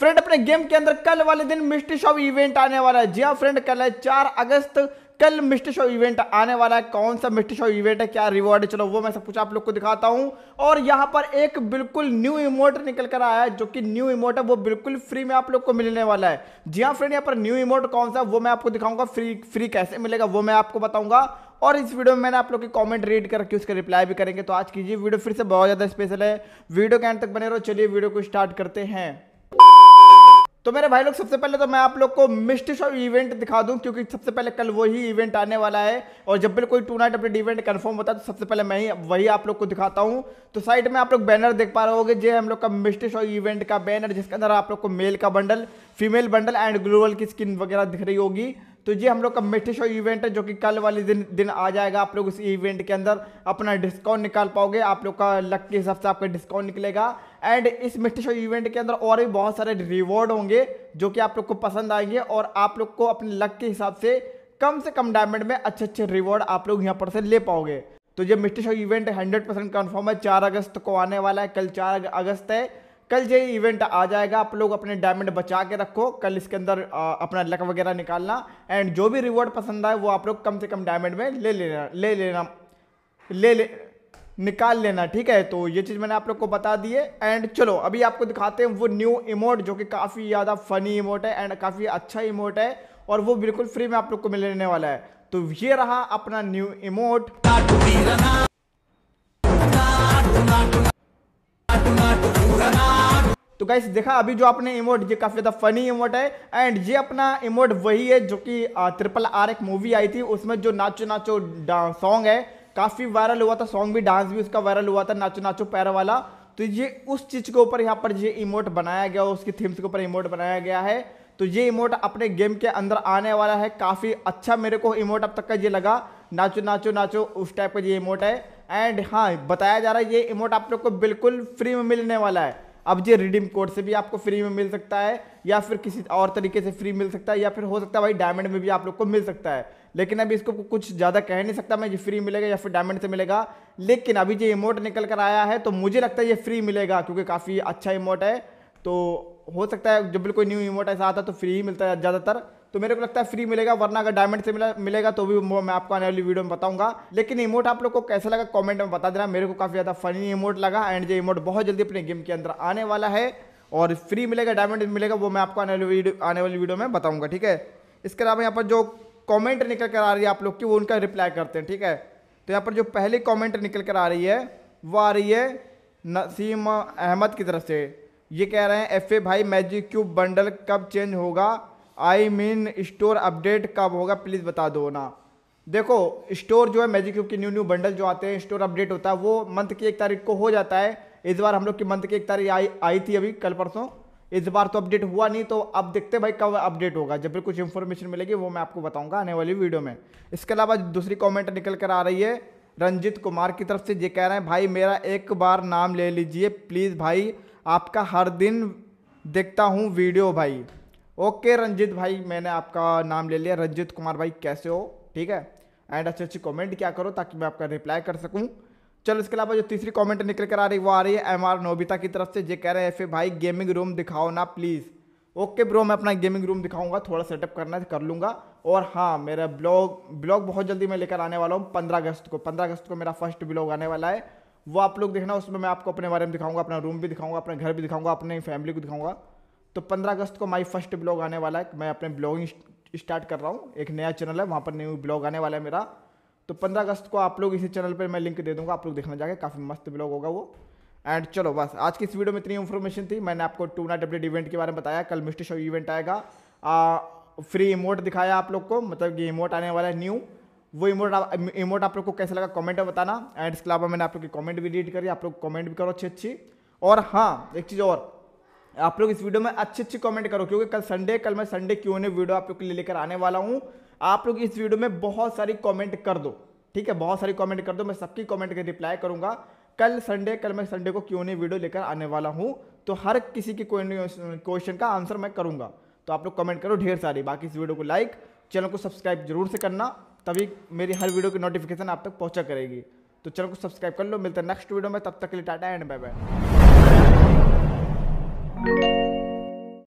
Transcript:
friend अपने game के अंदर कल वाले दिन मिस्ट्री शॉप इवेंट आने वाला है जी हाँ फ्रेंड कल है चार अगस्त कल मिस्ट्री शॉप इवेंट आने वाला है कौन सा मिस्ट्री शॉप इवेंट है क्या रिवॉर्ड है चलो वो मैं सब कुछ आप लोग को दिखाता हूँ और यहाँ पर एक बिल्कुल न्यू इमोट निकल कर आया है जो कि न्यू इमोट है वो बिल्कुल फ्री में आप लोग को मिलने वाला है जी हाँ फ्रेंड यहाँ पर न्यू इमोट कौन सा वो मैं आपको दिखाऊंगा फ्री फ्री कैसे मिलेगा वो मैं आपको बताऊंगा और इस वीडियो में मैंने आप लोग की कमेंट रीड रखी उसका रिप्लाई भी करेंगे तो आज कीजिए वीडियो फिर से बहुत ज़्यादा स्पेशल है वीडियो के एंड तक बने रहो चलिए वीडियो को स्टार्ट करते हैं तो मेरे भाई लोग सबसे पहले तो मैं आप लोग को मिस्ट शॉप इवेंट दिखा दूं क्योंकि सबसे पहले कल वही इवेंट आने वाला है और जब भी कोई tonight update event confirm होता है तो सबसे पहले मैं ही वही आप लोग को दिखाता हूं तो साइड में आप लोग बैनर देख पा रहे होगे जो हम लोग का मिस्ट शॉप इवेंट का बैनर जिसके अंदर आप लोग को मेल का bundle female bundle and global की स्किन वगैरह दिख रही होगी तो ये हम लोग का मिठे शो इवेंट है जो कि कल वाले दिन दिन आ जाएगा आप लोग इस इवेंट के अंदर अपना डिस्काउंट निकाल पाओगे आप लोग का लक के हिसाब से आपका डिस्काउंट निकलेगा एंड इस मिट्टी शो इवेंट के अंदर और भी बहुत सारे रिवॉर्ड होंगे जो कि आप लोग को पसंद आएंगे और आप लोग को अपने लक के हिसाब से कम से कम डायमंड में अच्छे अच्छे रिवॉर्ड आप लोग यहाँ पर से ले पाओगे तो ये mystery shop event hundred percent confirm है चार अगस्त को आने वाला है कल चार अगस्त है कल ये इवेंट आ जाएगा आप लोग अपने डायमंड बचा के रखो कल इसके अंदर अपना लक वगैरह निकालना एंड जो भी रिवॉर्ड पसंद आए वो आप लोग कम से कम डायमंड में ले लेना ले लेना ले ले निकाल लेना ठीक है तो ये चीज़ मैंने आप लोग को बता दी है एंड चलो अभी आपको दिखाते हैं वो न्यू इमोट जो कि काफ़ी ज़्यादा फनी इमोट है एंड काफ़ी अच्छा इमोट है और वो बिल्कुल फ्री में आप लोग को मिलने वाला है तो ये रहा अपना न्यू इमोट तो गाइस देखा अभी जो आपने इमोट ये काफ़ी ज़्यादा फनी इमोट है एंड ये अपना इमोट वही है जो कि ट्रिपल आर एक मूवी आई थी उसमें जो नाचो नाचो सॉन्ग है काफ़ी वायरल हुआ था सॉन्ग भी डांस भी उसका वायरल हुआ था नाचो नाचो पैर वाला तो ये उस चीज़ के ऊपर यहाँ पर ये इमोट बनाया गया उसकी थीम्स के ऊपर इमोट बनाया गया है तो ये इमोट अपने गेम के अंदर आने वाला है काफ़ी अच्छा मेरे को इमोट अब तक का ये लगा नाचो नाचो नाचो उस टाइप का ये इमोट है एंड हाँ बताया जा रहा है ये इमोट आप लोग को बिल्कुल फ्री में मिलने वाला है अब ये रिडीम कोड से भी आपको फ्री में मिल सकता है या फिर किसी और तरीके से फ्री मिल सकता है या फिर हो सकता है भाई डायमंड में भी आप लोग को मिल सकता है लेकिन अभी इसको कुछ ज़्यादा कह नहीं सकता मैं ये फ्री मिलेगा या फिर डायमंड से मिलेगा लेकिन अभी जो इमोट निकल कर आया है तो मुझे लगता है ये फ्री मिलेगा क्योंकि काफ़ी अच्छा इमोट है तो हो सकता है जब भी कोई न्यू इमोट ऐसा आता है तो फ्री ही मिलता है ज़्यादातर तो मेरे को लगता है फ्री मिलेगा वरना अगर डायमंड से मिला मिलेगा तो भी मैं आपको आने वाली वीडियो में बताऊंगा लेकिन इमोट आप लोग को कैसा लगा कमेंट में बता देना मेरे को काफ़ी ज़्यादा फनी इमोट लगा एंड ये इमोट बहुत जल्दी अपने गेम के अंदर आने वाला है और फ्री मिलेगा डायमंड मिलेगा वो मैं आपको आने वाली आने वाली वीडियो में बताऊँगा ठीक है इसके अलावा यहाँ पर जो कॉमेंट निकल कर आ रही है आप लोग की वो उनका रिप्लाई करते हैं ठीक है तो यहाँ पर जो पहली कॉमेंट निकल कर आ रही है वो आ रही है नसीम अहमद की तरफ से ये कह रहे हैं एफ ए भाई मैजिक क्यूब बंडल कब चेंज होगा आई मीन स्टोर अपडेट कब होगा प्लीज़ बता दो ना देखो स्टोर जो है मैजिक क्यूब के न्यू न्यू बंडल जो आते हैं स्टोर अपडेट होता है वो मंथ की एक तारीख को हो जाता है इस बार हम लोग की मंथ की एक तारीख आई आई थी अभी कल परसों इस बार तो अपडेट हुआ नहीं तो अब देखते भाई कब अपडेट होगा जब भी कुछ इन्फॉर्मेशन मिलेगी वो मैं आपको बताऊँगा आने वाली वीडियो में इसके अलावा दूसरी कॉमेंट निकल कर आ रही है रंजित कुमार की तरफ से ये कह रहे हैं भाई मेरा एक बार नाम ले लीजिए प्लीज़ भाई आपका हर दिन देखता हूँ वीडियो भाई ओके रंजित भाई मैंने आपका नाम ले लिया रंजित कुमार भाई कैसे हो ठीक है एंड अच्छे अच्छे कॉमेंट क्या करो ताकि मैं आपका रिप्लाई कर सकूँ चलो इसके अलावा जो तीसरी कमेंट निकल कर आ रही है वो आ रही है एम आर नोबिता की तरफ से जे कह रहे हैं एफ भाई गेमिंग रूम दिखाओ ना प्लीज़ ओके ब्रो मैं अपना गेमिंग रूम दिखाऊंगा थोड़ा सेटअप करना कर लूँगा और हाँ मेरा ब्लॉग ब्लॉग बहुत जल्दी मैं लेकर आने वाला हूँ पंद्रह अगस्त को पंद्रह अगस्त को मेरा फर्स्ट ब्लॉग आने वाला है वो आप लोग देखना उसमें मैं आपको अपने बारे में दिखाऊंगा अपना रूम भी दिखाऊंगा अपना घर भी दिखाऊंगा अपने फैमिली को दिखाऊंगा तो पंद्रह अगस्त को माई फर्स्ट ब्लॉग आने वाला है मैं अपने ब्लॉगिंग स्टार्ट कर रहा हूँ एक नया चैनल है वहाँ पर न्यू ब्लॉग आने वाला है मेरा तो पंद्रह अगस्त को आप लोग इसी चैनल पर मैं लिंक दे दूँगा आप लोग देखना जाके काफ़ी मस्त ब्लॉग होगा वो एंड चलो बस आज की इस वीडियो में इतनी इन्फॉर्मेशन थी मैंने आपको टू नाइट अपडेट इवेंट के बारे में बताया कल मिस्टर शो इवेंट आएगा फ्री इमोट दिखाया आप लोग को मतलब ये इमोट आने वाला है न्यू वो इमोट आप, इमोट आप लोग को कैसा लगा कमेंट में बताना एंड इसके अलावा मैंने आप लोग की कमेंट भी रीड करी आप लोग कमेंट भी करो अच्छी अच्छी और हाँ एक चीज़ और आप लोग इस वीडियो में अच्छी अच्छी कमेंट करो क्योंकि कल संडे कल मैं संडे क्यों ने वीडियो आप लोग के लिए लेकर आने वाला हूँ आप लोग इस वीडियो में बहुत सारी कॉमेंट कर दो ठीक है बहुत सारी कॉमेंट कर दो मैं सबकी कॉमेंट के रिप्लाई करूंगा कल संडे कल मैं संडे को क्यों नहीं वीडियो लेकर आने वाला हूँ तो हर किसी के क्वेश्चन का आंसर मैं करूँगा तो आप लोग कमेंट करो ढेर सारी बाकी इस वीडियो को लाइक चैनल को सब्सक्राइब जरूर से करना तभी मेरी हर वीडियो की नोटिफिकेशन आप तक पहुँचा करेगी तो चैनल को सब्सक्राइब कर लो मिलते हैं नेक्स्ट वीडियो में तब तक के लिए टाटा एंड बाय बाय